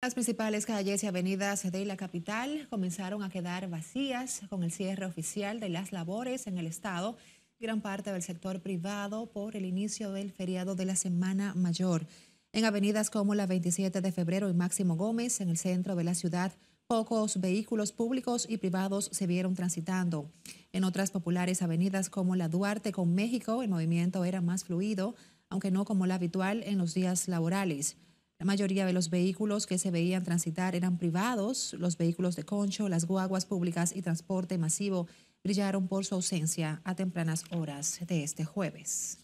Las principales calles y avenidas de la capital comenzaron a quedar vacías con el cierre oficial de las labores en el Estado, gran parte del sector privado por el inicio del feriado de la Semana Mayor. En avenidas como la 27 de febrero y Máximo Gómez, en el centro de la ciudad, pocos vehículos públicos y privados se vieron transitando. En otras populares avenidas como la Duarte con México, el movimiento era más fluido, aunque no como la habitual en los días laborales. La mayoría de los vehículos que se veían transitar eran privados, los vehículos de concho, las guaguas públicas y transporte masivo brillaron por su ausencia a tempranas horas de este jueves.